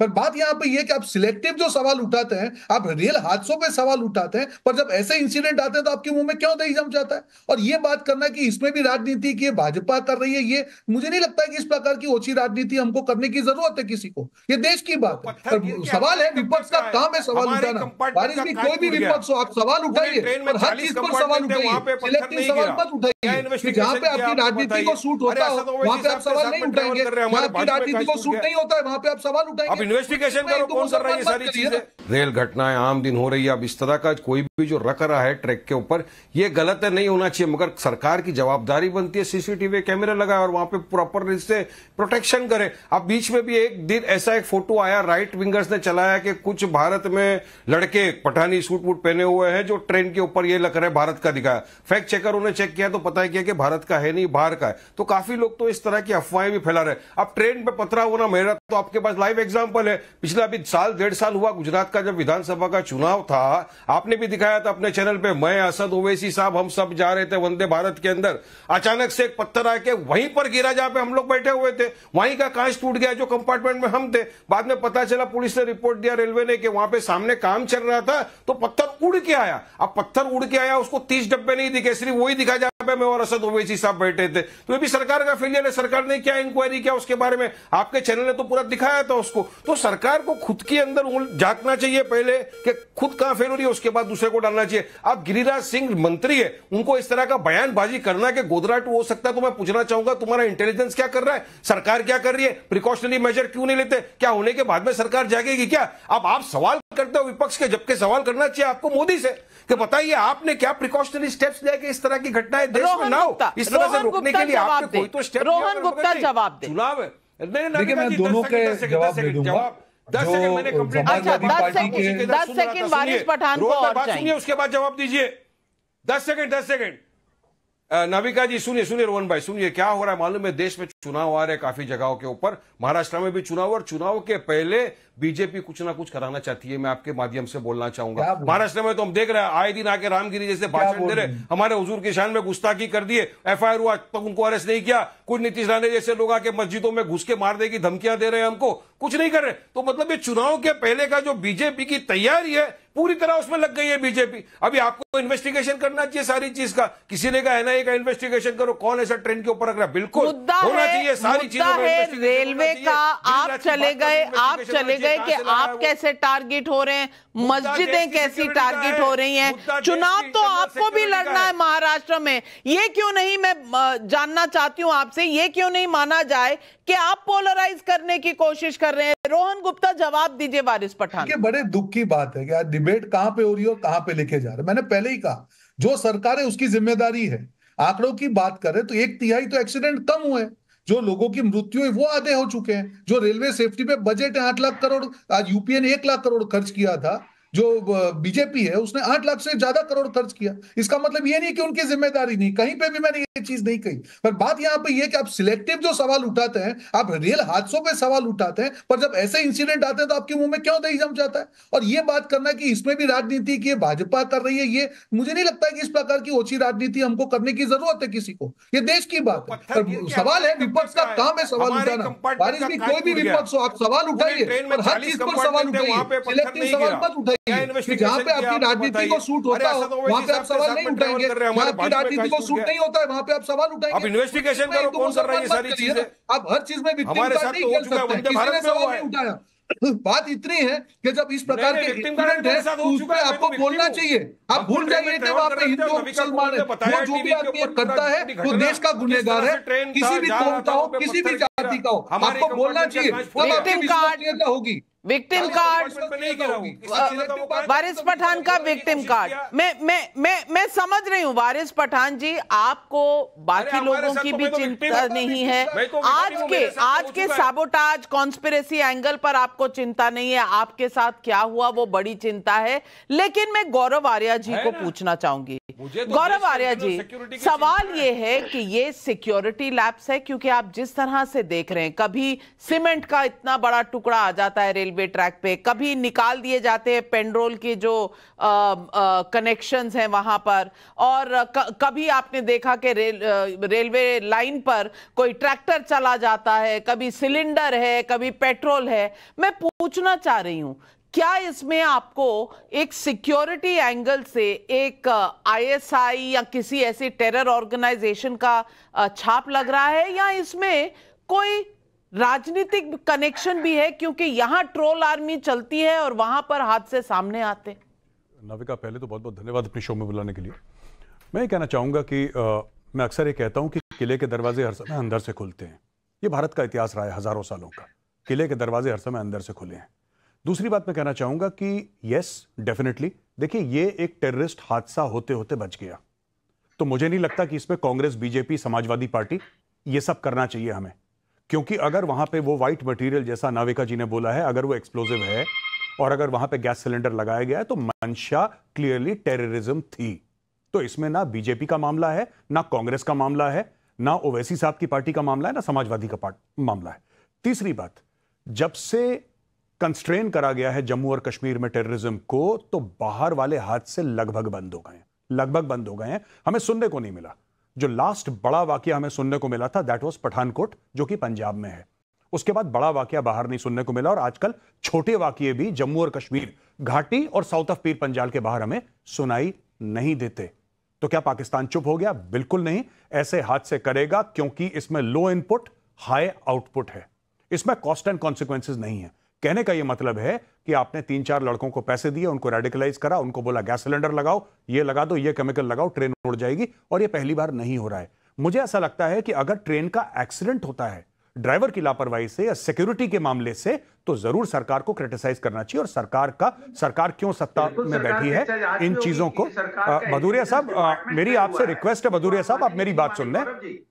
पर बात यहाँ पे ये कि आप सिलेक्टिव जो सवाल उठाते हैं आप रियल हादसों पे सवाल उठाते हैं पर जब ऐसे इंसिडेंट आते हैं तो आपके मुंह में क्यों दही जम जाता है और ये बात करना कि इसमें भी राजनीति की भाजपा कर रही है ये मुझे नहीं लगता है कि इस प्रकार की ओछी राजनीति हमको करने की जरूरत है किसी को ये देश की बात है सवाल है विपक्ष का काम है सवाल उठाना बारिश भी कोई भी विपक्ष हो आप सवाल उठाइए हर चीज पर सवाल उठाइए सिलेक्टिव सवाल मत उठाइए जहाँ पे आपकी राजनीति को सूट होता हो वहाँ पे आप सवाल नहीं उठाएंगे आपकी राजनीति को सूट नहीं होता है वहाँ पे आप सवाल उठाएंगे इन्वेस्टिगेशन करो कौन कर रहा है ये सारी चीजें रेल घटनाएं आम दिन हो रही है अब इस तरह का कोई भी जो रख रहा है ट्रैक के ऊपर ये गलत है नहीं होना चाहिए मगर सरकार की जवाबदारी बनती है सीसीटीवी कैमरे लगाए और वहां पे प्रॉपर इससे प्रोटेक्शन करें अब बीच में भी एक दिन ऐसा एक फोटो आया राइट विंगर्स ने चलाया कि कुछ भारत में लड़के पठानी सूट वूट पहने हुए हैं जो ट्रेन के ऊपर ये लग रहे भारत का दिखाया फैक्ट चेकर उन्हें चेक किया तो पता किया कि भारत का है नहीं बाहर का है तो काफी लोग तो इस तरह की अफवाहें भी फैला रहे अब ट्रेन पे पथरा होना मेरा तो आपके पास लाइव एग्जाम्पल एग्जाम्पल है पिछला अभी साल डेढ़ साल हुआ गुजरात का जब विधानसभा का चुनाव था आपने भी दिखाया था अपने चैनल पे मैं असद ओवैसी साहब हम सब जा रहे थे वंदे भारत के अंदर अचानक से एक पत्थर आके वहीं पर गिरा जहां पे हम लोग बैठे हुए थे वहीं का कांच टूट गया जो कंपार्टमेंट में हम थे बाद में पता चला पुलिस ने रिपोर्ट दिया रेलवे ने कि वहां पे सामने काम चल रहा था तो पत्थर उड़ के आया अब पत्थर उड़ के आया उसको तीस डब्बे नहीं दिखे सिर्फ वही दिखा जा पे मैं और असद ओवैसी साहब बैठे थे तो ये भी सरकार का फेलियर है सरकार ने क्या इंक्वायरी किया उसके बारे में आपके चैनल ने तो पूरा दिखाया था उसको तो सरकार को खुद के अंदर झांकना चाहिए पहले कि खुद कहाँ फेल हो रही है उसके बाद दूसरे को डालना चाहिए आप गिरिराज सिंह मंत्री है उनको इस तरह का बयानबाजी करना कि टू हो सकता है तो मैं पूछना चाहूंगा तुम्हारा इंटेलिजेंस क्या कर रहा है सरकार क्या कर रही है प्रिकॉशनरी मेजर क्यों नहीं लेते क्या होने के बाद में सरकार जागेगी क्या अब आप सवाल करते हो विपक्ष के जबकि सवाल करना चाहिए आपको मोदी से कि बताइए आपने क्या प्रिकॉशनरी स्टेप्स लिया कि इस तरह की घटनाएं देश में ना हो इस तरह से रोकने के लिए आपने कोई तो स्टेप रोहन गुप्ता जवाब दे चुनाव है मैं दोनों के जवाब दे दूंगा अच्छा, दस सेकंड मैंने कंप्लीट अच्छा दस सेकंड बारिश पठान को और चाहिए उसके बाद जवाब दीजिए दस सेकंड दस सेकंड नाविका जी सुनिए सुनिए रोहन भाई सुनिए क्या हो रहा है मालूम है देश में चुनाव आ रहे काफी जगहों के ऊपर महाराष्ट्र में भी चुनाव और चुनाव के पहले बीजेपी कुछ ना कुछ कराना चाहती है मैं आपके माध्यम से बोलना चाहूंगा महाराष्ट्र में तो हम देख रहे हैं आए दिन आके रामगिरी जैसे भाषण दे रहे हमारे हजूर किसान शान में गुस्ताखी कर दिए एफ हुआ तक उनको अरेस्ट नहीं किया कुछ नीतीश राणे जैसे लोग आके मस्जिदों में घुस के मारने की धमकियां दे रहे हैं हमको कुछ नहीं कर रहे तो मतलब ये चुनाव के पहले का जो बीजेपी की तैयारी है पूरी तरह उसमें लग गई है बीजेपी अभी आपको इन्वेस्टिगेशन करना चाहिए सारी चीज का किसी ने कहा एनआईए का इन्वेस्टिगेशन करो कौन ऐसा ट्रेन के ऊपर रख रहा बिल्कुल होना चाहिए सारी चीजों रेलवे का आप चले गए आप चले गए कि आप कैसे टारगेट हो रहे हैं मस्जिदें कैसी टारगेट हो रही हैं चुनाव तो आपको भी लड़ना है महाराष्ट्र में ये क्यों नहीं मैं जानना चाहती हूँ आपसे ये क्यों नहीं माना जाए कि आप पोलराइज करने की कोशिश कर रहे हैं रोहन गुप्ता जवाब दीजिए वारिस पठान ये बड़े दुख की बात है कि डिबेट कहाँ पे हो रही है और कहाँ पे लेके जा रहे हैं मैंने पहले ही कहा जो सरकार है उसकी जिम्मेदारी है आंकड़ों की बात करें तो एक तिहाई तो एक्सीडेंट कम हुए जो लोगों की मृत्यु है वो आधे हो चुके हैं जो रेलवे सेफ्टी पे बजट है आठ लाख करोड़ आज यूपीए ने एक लाख करोड़ खर्च किया था जो बीजेपी है उसने आठ लाख से ज्यादा करोड़ खर्च किया इसका मतलब ये नहीं कि उनकी जिम्मेदारी नहीं कहीं पे भी मैंने ये चीज नहीं कही पर बात यहाँ पे ये कि आप सिलेक्टिव जो सवाल उठाते हैं आप रियल हादसों पे सवाल उठाते हैं पर जब ऐसे इंसिडेंट आते हैं तो आपके मुंह में क्यों दही जम जाता है और ये बात करना कि इसमें भी राजनीति की भाजपा कर रही है ये मुझे नहीं लगता कि इस प्रकार की ओछी राजनीति हमको करने की जरूरत है किसी को ये देश की बात है सवाल है विपक्ष का काम है सवाल उठाना बारिश भी कोई भी विपक्ष हो आप सवाल उठाइए हर चीज पर सवाल उठाइए सिलेक्टिव सवाल मत उठाइए जहाँ पे आपकी राजनीति को सूट तो होता वहाँ पे आप सवाल नहीं उठाएंगे आपकी राजनीति को सूट नहीं होता है पे आप सवाल उठाएंगे तो इन्वेस्टिगेशन कौन सारी आप हर चीज में विक्टिम नहीं तो खेल सकते किसी ने सवाल नहीं उठाया बात इतनी है कि जब इस प्रकार के इंसिडेंट है उसमें आपको बोलना चाहिए आप भूल जाइए हिंदू मुसलमान है जो भी आदमी करता है वो देश का गुनेगार है किसी भी का हो किसी भी जाति का हो आपको बोलना चाहिए होगी विक्टिम कार्ड तो वारिस तो पठान का विक्टिम कार्ड मैं मैं मैं मैं समझ रही हूँ वारिस पठान जी आपको बाकी लोगों की भी तो चिंता नहीं है आज के आज के साबोटाज कॉन्स्पिरेसी एंगल पर आपको चिंता नहीं है आपके साथ क्या हुआ वो बड़ी चिंता है लेकिन मैं गौरव आर्या जी को पूछना चाहूंगी तो गौरव आर्य जी सवाल ये है कि ये सिक्योरिटी लैप्स है क्योंकि आप जिस तरह से देख रहे हैं कभी सीमेंट का इतना बड़ा टुकड़ा आ जाता है रेलवे ट्रैक पे कभी निकाल दिए जाते हैं पेंड्रोल के जो कनेक्शन हैं वहां पर और कभी आपने देखा कि रेल, रेलवे लाइन पर कोई ट्रैक्टर चला जाता है कभी सिलेंडर है कभी पेट्रोल है मैं पूछना चाह रही हूं क्या इसमें आपको एक सिक्योरिटी एंगल से एक आईएसआई uh, या किसी ऐसे टेरर ऑर्गेनाइजेशन का uh, छाप लग रहा है या इसमें कोई राजनीतिक कनेक्शन भी है क्योंकि यहाँ ट्रोल आर्मी चलती है और वहां पर हादसे सामने आते नविका नाविका पहले तो बहुत बहुत धन्यवाद अपने शो में बुलाने के लिए मैं ये कहना चाहूंगा कि आ, uh, मैं अक्सर ये कहता हूँ कि किले के दरवाजे हर समय अंदर से खुलते हैं ये भारत का इतिहास रहा है हज़ारों सालों का किले के दरवाजे हर समय अंदर से खुले हैं दूसरी बात मैं कहना चाहूंगा कि यस डेफिनेटली देखिए ये एक टेररिस्ट हादसा होते होते बच गया तो मुझे नहीं लगता कि इसमें कांग्रेस बीजेपी समाजवादी पार्टी ये सब करना चाहिए हमें क्योंकि अगर वहां पे वो वाइट मटेरियल जैसा नाविका जी ने बोला है अगर वो एक्सप्लोजिव है और अगर वहां पे गैस सिलेंडर लगाया गया है तो मंशा क्लियरली टेररिज्म थी तो इसमें ना बीजेपी का मामला है ना कांग्रेस का मामला है ना ओवैसी साहब की पार्टी का मामला है ना समाजवादी का मामला है तीसरी बात जब से कंस्ट्रेन करा गया है जम्मू और कश्मीर में टेररिज्म को तो बाहर वाले हाथ से लगभग बंद हो गए लगभग बंद हो गए हैं हमें सुनने को नहीं मिला जो लास्ट बड़ा वाक्य हमें सुनने को मिला था दैट वॉज पठानकोट जो कि पंजाब में है उसके बाद बड़ा वाक्य बाहर नहीं सुनने को मिला और आजकल छोटे वाक्य भी जम्मू और कश्मीर घाटी और साउथ ऑफ पीर पंजाल के बाहर हमें सुनाई नहीं देते तो क्या पाकिस्तान चुप हो गया बिल्कुल नहीं ऐसे हाथ से करेगा क्योंकि इसमें लो इनपुट हाई आउटपुट है इसमें कॉस्ट एंड कॉन्सिक्वेंसिस नहीं है कहने का यह मतलब है कि आपने तीन चार लड़कों को पैसे दिए उनको रेडिकलाइज करा उनको बोला गैस सिलेंडर लगाओ ये लगा दो ये केमिकल लगाओ ट्रेन उड़ जाएगी और ये पहली बार नहीं हो रहा है मुझे ऐसा लगता है कि अगर ट्रेन का एक्सीडेंट होता है ड्राइवर की लापरवाही से या सिक्योरिटी के मामले से तो जरूर सरकार को क्रिटिसाइज करना चाहिए और सरकार का सरकार क्यों सत्ता में बैठी है इन चीजों को भदूरिया साहब मेरी आपसे रिक्वेस्ट है भदूरिया साहब आप मेरी बात सुन लें